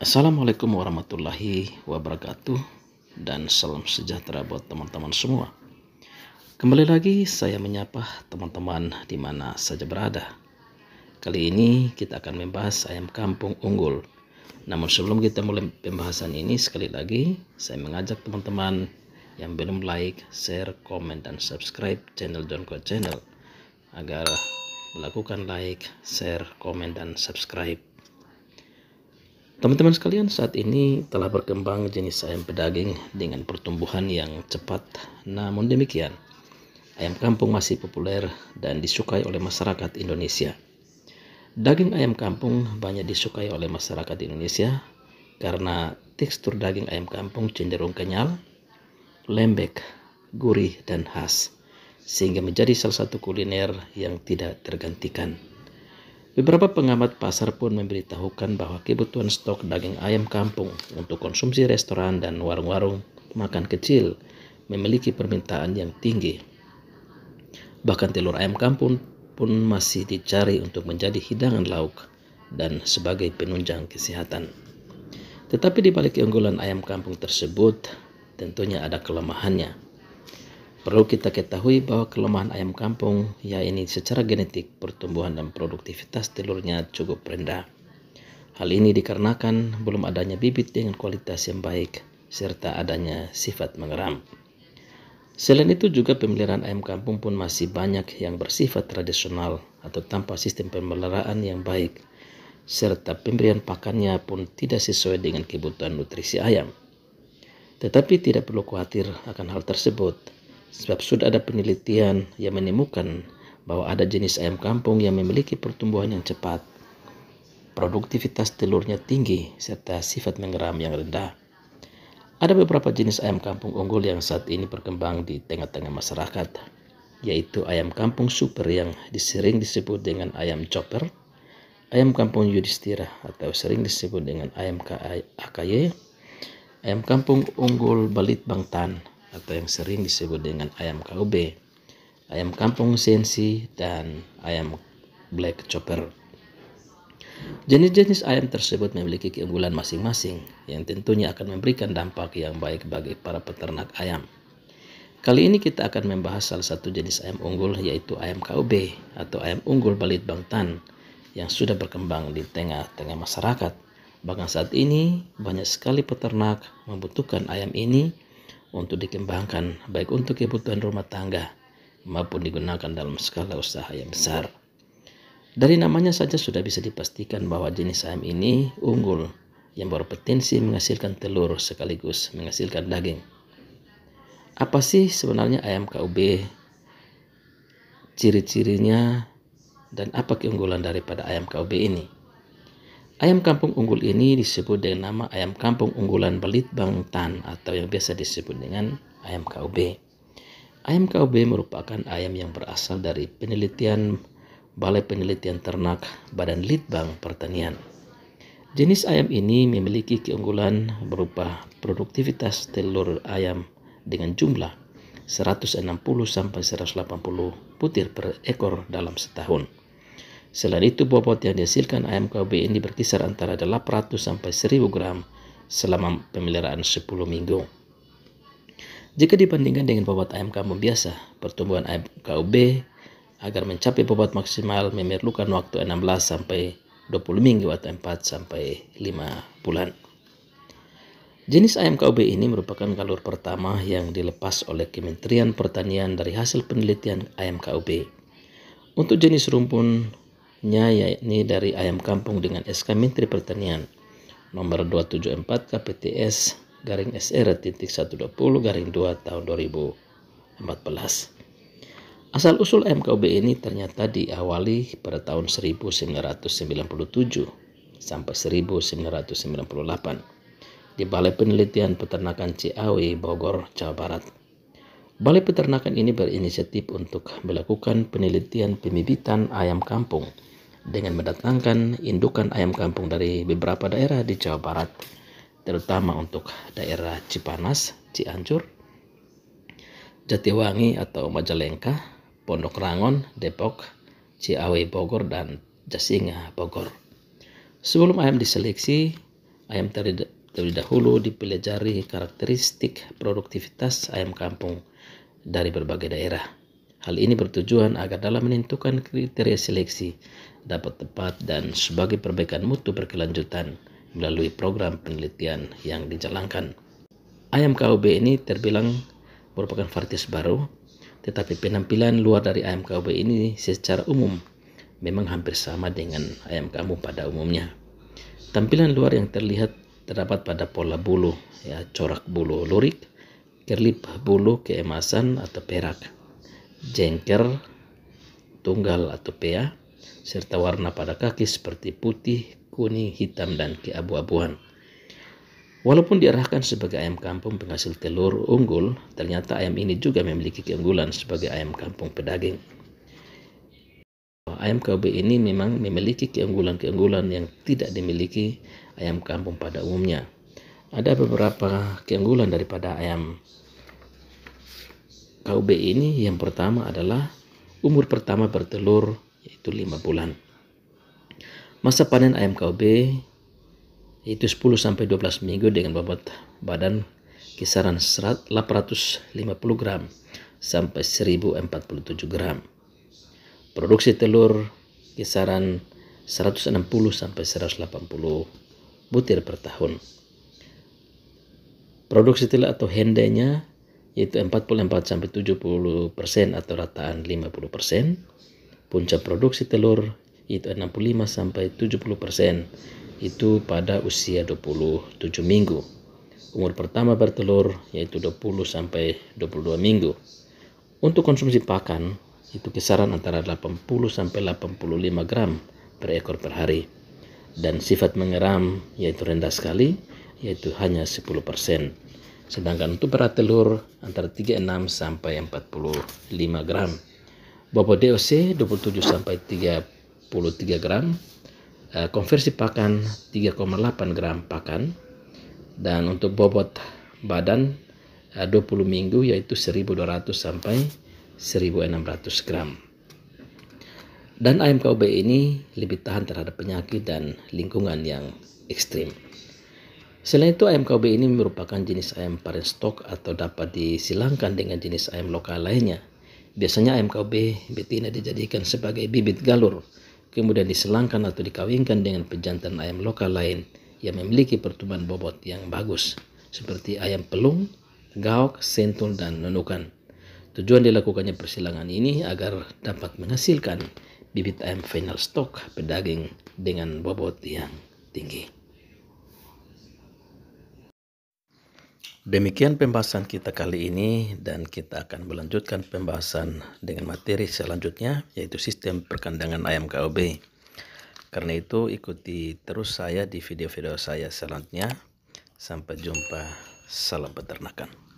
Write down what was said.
Assalamualaikum warahmatullahi wabarakatuh dan salam sejahtera buat teman-teman semua. Kembali lagi saya menyapa teman-teman di mana saja berada. Kali ini kita akan membahas ayam kampung unggul. Namun sebelum kita mulai pembahasan ini sekali lagi saya mengajak teman-teman yang belum like, share, komen dan subscribe channel Donko Channel agar melakukan like, share, komen dan subscribe Teman-teman sekalian, saat ini telah berkembang jenis ayam pedaging dengan pertumbuhan yang cepat. Namun demikian, ayam kampung masih populer dan disukai oleh masyarakat Indonesia. Daging ayam kampung banyak disukai oleh masyarakat Indonesia karena tekstur daging ayam kampung cenderung kenyal, lembek, gurih, dan khas, sehingga menjadi salah satu kuliner yang tidak tergantikan. Beberapa pengamat pasar pun memberitahukan bahwa kebutuhan stok daging ayam kampung untuk konsumsi restoran dan warung-warung makan kecil memiliki permintaan yang tinggi. Bahkan telur ayam kampung pun masih dicari untuk menjadi hidangan lauk dan sebagai penunjang kesehatan. Tetapi di balik keunggulan ayam kampung tersebut, tentunya ada kelemahannya Perlu kita ketahui bahwa kelemahan ayam kampung yaitu secara genetik pertumbuhan dan produktivitas telurnya cukup rendah. Hal ini dikarenakan belum adanya bibit dengan kualitas yang baik serta adanya sifat mengeram. Selain itu juga pemeliharaan ayam kampung pun masih banyak yang bersifat tradisional atau tanpa sistem pemeliharaan yang baik serta pemberian pakannya pun tidak sesuai dengan kebutuhan nutrisi ayam. Tetapi tidak perlu khawatir akan hal tersebut Sebab sudah ada penelitian yang menemukan bahwa ada jenis ayam kampung yang memiliki pertumbuhan yang cepat, produktivitas telurnya tinggi, serta sifat mengeram yang rendah. Ada beberapa jenis ayam kampung unggul yang saat ini berkembang di tengah-tengah masyarakat, yaitu ayam kampung super yang disering disebut dengan ayam chopper, ayam kampung yudistira atau sering disebut dengan ayam AKY, ayam kampung unggul balit bangtan, atau yang sering disebut dengan ayam KUB, ayam kampung sensi, dan ayam black chopper. Jenis-jenis ayam tersebut memiliki keunggulan masing-masing yang tentunya akan memberikan dampak yang baik bagi para peternak ayam. Kali ini kita akan membahas salah satu jenis ayam unggul yaitu ayam KUB atau ayam unggul balit bangtan yang sudah berkembang di tengah-tengah masyarakat. Bahkan saat ini banyak sekali peternak membutuhkan ayam ini untuk dikembangkan baik untuk kebutuhan rumah tangga maupun digunakan dalam skala usaha yang besar. Dari namanya saja sudah bisa dipastikan bahwa jenis saham ini unggul yang berpotensi menghasilkan telur sekaligus menghasilkan daging. Apa sih sebenarnya ayam KUB? Ciri-cirinya dan apa keunggulan daripada ayam KUB ini? Ayam kampung unggul ini disebut dengan nama ayam kampung unggulan belit bangtan atau yang biasa disebut dengan ayam KUB. Ayam KUB merupakan ayam yang berasal dari penelitian Balai Penelitian Ternak Badan Litbang Pertanian. Jenis ayam ini memiliki keunggulan berupa produktivitas telur ayam dengan jumlah 160 180 butir per ekor dalam setahun. Selain itu, bobot yang dihasilkan ayam KB ini berkisar antara 800 sampai 1000 gram selama pemeliharaan 10 minggu. Jika dibandingkan dengan bobot ayam kampung biasa, pertumbuhan ayam KUB agar mencapai bobot maksimal memerlukan waktu 16 sampai 20 minggu atau 4 sampai 5 bulan. Jenis ayam KUB ini merupakan kalur pertama yang dilepas oleh Kementerian Pertanian dari hasil penelitian ayam KUB. Untuk jenis rumpun yakni dari ayam kampung dengan SK Menteri Pertanian nomor 274 KPTS garing SR e titik 120 garing 2 tahun 2014. Asal usul mkb ini ternyata diawali pada tahun 1997 sampai 1998 di Balai Penelitian Peternakan Ciawi, Bogor, Jawa Barat. Balai Peternakan ini berinisiatif untuk melakukan penelitian pembibitan ayam kampung dengan mendatangkan indukan ayam kampung dari beberapa daerah di Jawa Barat, terutama untuk daerah Cipanas, Cianjur, Jatiwangi atau Majalengka, Pondok Rangon, Depok, Ciawi Bogor, dan Jasinga Bogor. Sebelum ayam diseleksi, ayam terlebih dahulu dipelajari karakteristik produktivitas ayam kampung dari berbagai daerah. Hal ini bertujuan agar dalam menentukan kriteria seleksi dapat tepat dan sebagai perbaikan mutu berkelanjutan melalui program penelitian yang dijalankan. Ayam KUB ini terbilang merupakan varietas baru, tetapi penampilan luar dari ayam KUB ini secara umum memang hampir sama dengan ayam kamu pada umumnya. Tampilan luar yang terlihat terdapat pada pola bulu, ya corak bulu lurik, kerlip bulu keemasan atau perak jengker, tunggal atau pea, serta warna pada kaki seperti putih, kuning, hitam, dan keabu-abuan. Walaupun diarahkan sebagai ayam kampung penghasil telur unggul, ternyata ayam ini juga memiliki keunggulan sebagai ayam kampung pedaging. Ayam KB ini memang memiliki keunggulan-keunggulan yang tidak dimiliki ayam kampung pada umumnya. Ada beberapa keunggulan daripada ayam KUB ini yang pertama adalah umur pertama bertelur yaitu 5 bulan. Masa panen ayam KUB yaitu 10 sampai 12 minggu dengan bobot badan kisaran 850 gram sampai 1047 gram. Produksi telur kisaran 160 sampai 180 butir per tahun. Produksi telur atau hendenya yaitu 44 sampai 70% atau rataan 50%. Puncak produksi telur itu 65 sampai 70% itu pada usia 27 minggu. Umur pertama bertelur yaitu 20 sampai 22 minggu. Untuk konsumsi pakan itu kisaran antara 80 sampai 85 gram per ekor per hari. Dan sifat mengeram yaitu rendah sekali yaitu hanya 10%. Sedangkan untuk berat telur antara 36 sampai 45 gram. Bobot DOC 27 sampai 33 gram. Eh, konversi pakan 3,8 gram pakan. Dan untuk bobot badan 20 eh, minggu yaitu 1200 sampai 1600 gram. Dan AMKB ini lebih tahan terhadap penyakit dan lingkungan yang ekstrim. Selain itu, ayam KB ini merupakan jenis ayam parent stock atau dapat disilangkan dengan jenis ayam lokal lainnya. Biasanya ayam KB betina dijadikan sebagai bibit galur, kemudian disilangkan atau dikawinkan dengan pejantan ayam lokal lain yang memiliki pertumbuhan bobot yang bagus, seperti ayam pelung, gaok, sentul, dan nunukan. Tujuan dilakukannya persilangan ini agar dapat menghasilkan bibit ayam final stock pedaging dengan bobot yang tinggi. Demikian pembahasan kita kali ini dan kita akan melanjutkan pembahasan dengan materi selanjutnya yaitu sistem perkandangan ayam KOB. Karena itu ikuti terus saya di video-video saya selanjutnya. Sampai jumpa. Salam peternakan.